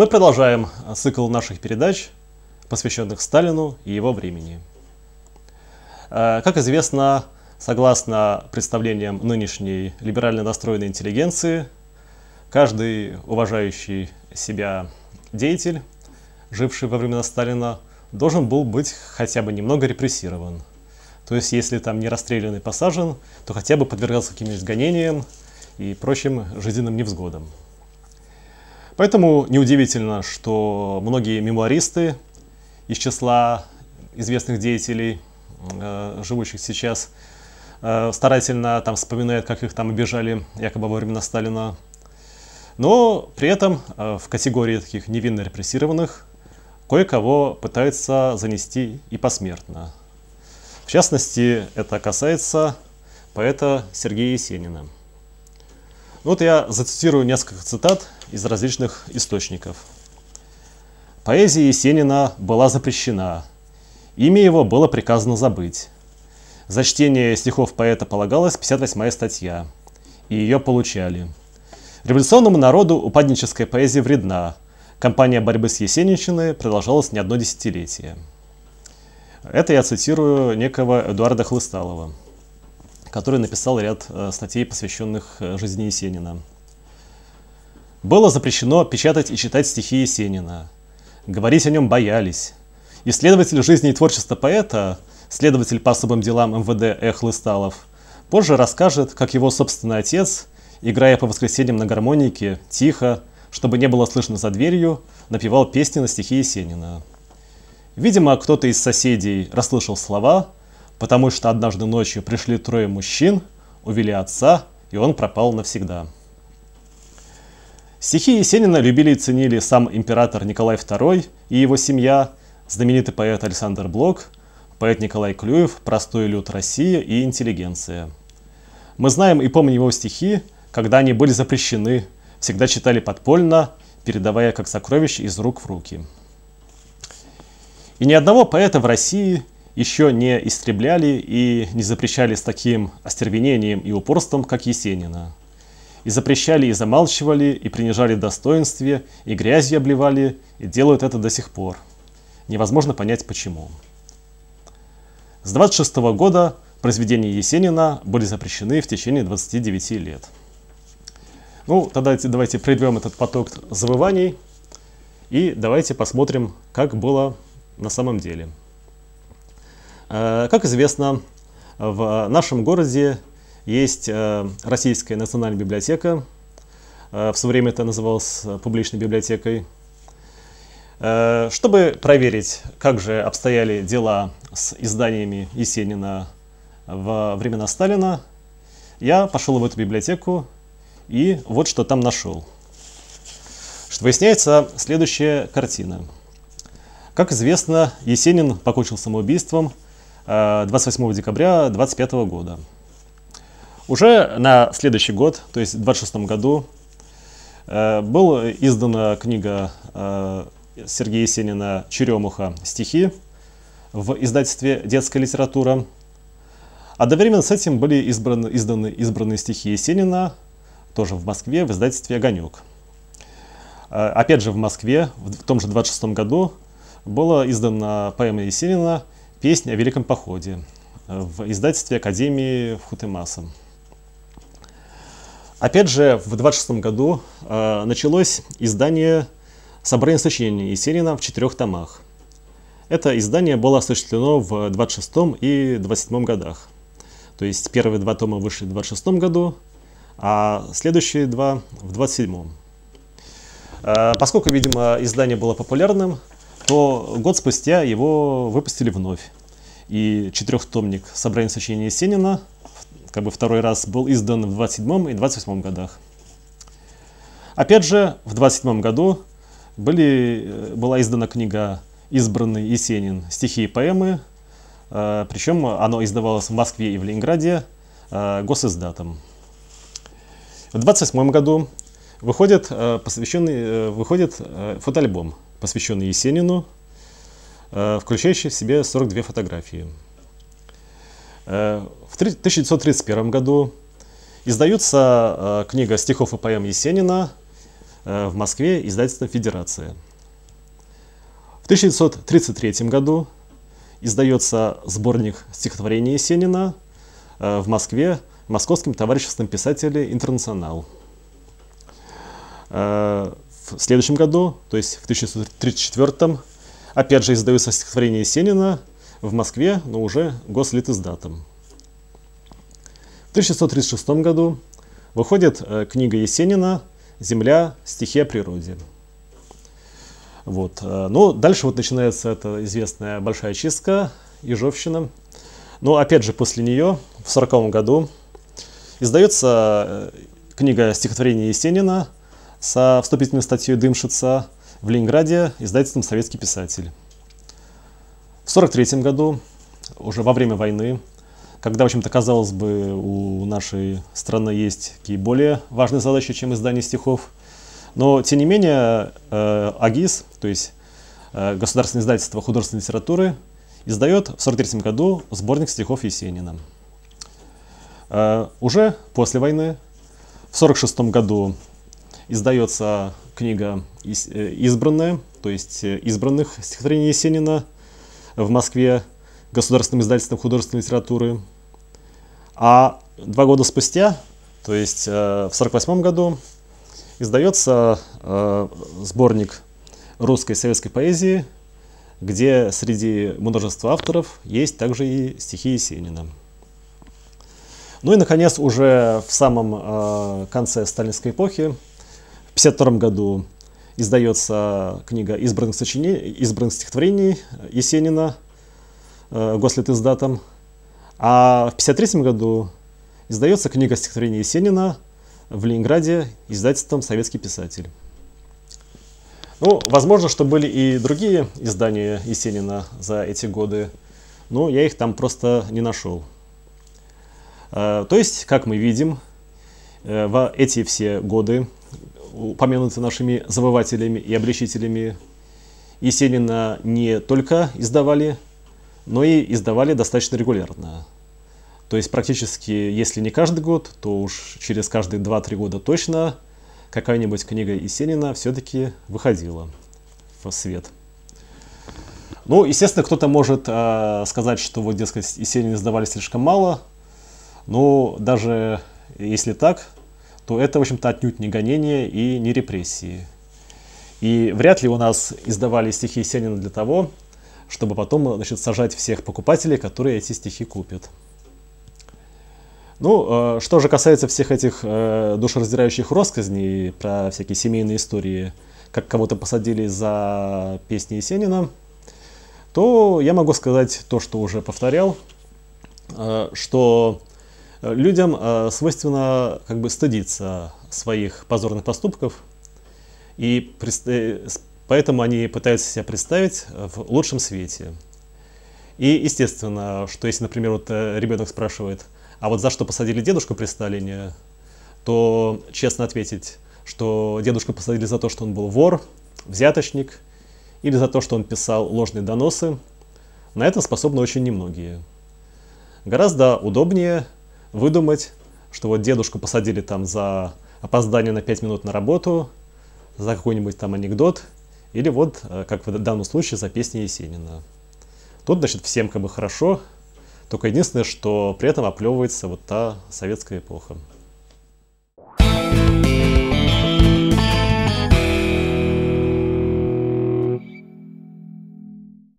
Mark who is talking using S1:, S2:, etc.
S1: Мы продолжаем э, цикл наших передач, посвященных Сталину и его времени. Э, как известно, согласно представлениям нынешней либерально настроенной интеллигенции, каждый уважающий себя деятель, живший во времена Сталина, должен был быть хотя бы немного репрессирован. То есть, если там не расстрелян и посажен, то хотя бы подвергался каким-нибудь гонениям и прочим жизненным невзгодам. Поэтому неудивительно, что многие мемуаристы из числа известных деятелей, э, живущих сейчас, э, старательно там вспоминают, как их там обижали якобы во времена Сталина. Но при этом э, в категории таких невинно репрессированных кое-кого пытаются занести и посмертно. В частности, это касается поэта Сергея Есенина. Вот я зацитирую несколько цитат из различных источников. Поэзия Есенина была запрещена. Имя его было приказано забыть. За чтение стихов поэта полагалась 58-я статья, и ее получали. Революционному народу упадническая поэзия вредна. Компания борьбы с Есенинщиной продолжалась не одно десятилетие. Это я цитирую некого Эдуарда Хлысталова который написал ряд э, статей, посвященных э, жизни Есенина. Было запрещено печатать и читать стихи Есенина. Говорить о нем боялись. Исследователь жизни и творчества поэта, следователь по особым делам МВД Эхлысталов позже расскажет, как его собственный отец, играя по воскресеньям на гармонике, тихо, чтобы не было слышно за дверью, напевал песни на стихи Есенина. Видимо, кто-то из соседей расслышал слова, потому что однажды ночью пришли трое мужчин, увели отца, и он пропал навсегда. Стихи Есенина любили и ценили сам император Николай II и его семья, знаменитый поэт Александр Блок, поэт Николай Клюев, простой люд России и интеллигенция. Мы знаем и помним его стихи, когда они были запрещены, всегда читали подпольно, передавая как сокровище из рук в руки. И ни одного поэта в России еще не истребляли и не запрещали с таким остервенением и упорством, как Есенина. И запрещали, и замалчивали, и принижали достоинстве, и грязью обливали, и делают это до сих пор. Невозможно понять почему. С 26 -го года произведения Есенина были запрещены в течение 29 лет. Ну, тогда давайте прервем этот поток завываний и давайте посмотрим, как было на самом деле. Э, как известно, в нашем городе есть э, Российская национальная библиотека. Э, в свое время это называлось публичной библиотекой. Чтобы проверить, как же обстояли дела с изданиями Есенина во времена Сталина, я пошел в эту библиотеку и вот что там нашел. Что выясняется следующая картина. Как известно, Есенин покончил самоубийством – 28 э, декабря 2025 года. Уже на следующий год, то есть в 26 году, э, была издана книга э, Сергея Есенина «Черемуха. Стихи» в издательстве «Детская литература». Одновременно с этим были избраны, изданы избранные стихи Есенина, тоже в Москве, в издательстве «Огонек». Опять же в Москве, в том же 26 году, была издана поэма Есенина песня о Великом Походе в издательстве Академии в Хутемаса. Опять же, в 26 году э, началось издание собрания сочинений Есенина в четырех томах. Это издание было осуществлено в 26 и 27 годах. То есть первые два тома вышли в 26 году, а следующие два в 27. Э, поскольку, видимо, издание было популярным, то год спустя его выпустили вновь. И четырехтомник «Собрание сочинений Есенина» как бы второй раз был издан в 27 и 28 годах. Опять же, в 27 году были, э, была издана книга «Избранный Есенин. Стихи и поэмы», э, причем оно издавалось в Москве и в Ленинграде э, госиздатом. В 28 году выходит, посвященный, выходит фотоальбом посвященный Есенину, э, включающий в себе 42 фотографии. Э, в 1931 году издается э, книга стихов и поэм Есенина в Москве издательство «Федерация». В 1933 году издается сборник стихотворений Есенина в Москве Московским товариществом писателей «Интернационал» следующем году, то есть в 1934, опять же издаются стихотворения Есенина в Москве, но уже гослитиздатом. В 1636 году выходит э, книга Есенина «Земля. Стихи о природе». Вот. Э, ну, дальше вот начинается эта известная большая чистка, Ежовщина. Но ну, опять же, после нее, в 1940 году, издается э, книга стихотворения Есенина со вступительной статьей «Дымшица» в Ленинграде издательством «Советский писатель». В 1943 году, уже во время войны, когда, в общем-то, казалось бы, у нашей страны есть какие более важные задачи, чем издание стихов, но, тем не менее, э, АГИС, то есть э, Государственное издательство художественной литературы, издает в 1943 году сборник стихов Есенина. Э, уже после войны, в 1946 году Издается книга э, «Избранная», то есть э, «Избранных» стихотворение Есенина в Москве Государственным издательством художественной литературы. А два года спустя, то есть э, в 1948 году, издается сборник русской и советской поэзии, где среди множества авторов есть также и стихи Есенина. Ну и, наконец, уже в самом конце сталинской эпохи в 1952 году издается книга избранных, сочинений, избранных стихотворений Есенина э, Гослит издатом. А в 1953 году издается книга стихотворений Есенина в Ленинграде издательством «Советский писатель». Ну, возможно, что были и другие издания Есенина за эти годы, но я их там просто не нашел. Э, то есть, как мы видим, э, в эти все годы упомянуты нашими завывателями и обличителями Есенина не только издавали, но и издавали достаточно регулярно. То есть практически, если не каждый год, то уж через каждые 2-3 года точно какая-нибудь книга Есенина все-таки выходила в свет. Ну, естественно, кто-то может э, сказать, что вот, дескать, Есенин издавали слишком мало. Но даже если так, то это, в общем-то, отнюдь не гонение и не репрессии. И вряд ли у нас издавали стихи Есенина для того, чтобы потом значит, сажать всех покупателей, которые эти стихи купят. Ну, э, что же касается всех этих э, душераздирающих россказней про всякие семейные истории, как кого-то посадили за песни Есенина, то я могу сказать то, что уже повторял, э, что людям э, свойственно как бы стыдиться своих позорных поступков, и э, поэтому они пытаются себя представить в лучшем свете. И естественно, что если, например, вот э, ребенок спрашивает, а вот за что посадили дедушку при Сталине, то честно ответить, что дедушку посадили за то, что он был вор, взяточник, или за то, что он писал ложные доносы, на это способны очень немногие. Гораздо удобнее выдумать, что вот дедушку посадили там за опоздание на 5 минут на работу, за какой-нибудь там анекдот, или вот, э, как в данном случае, за песни Есенина. Тут, значит, всем как бы хорошо, только единственное, что при этом оплевывается вот та советская эпоха.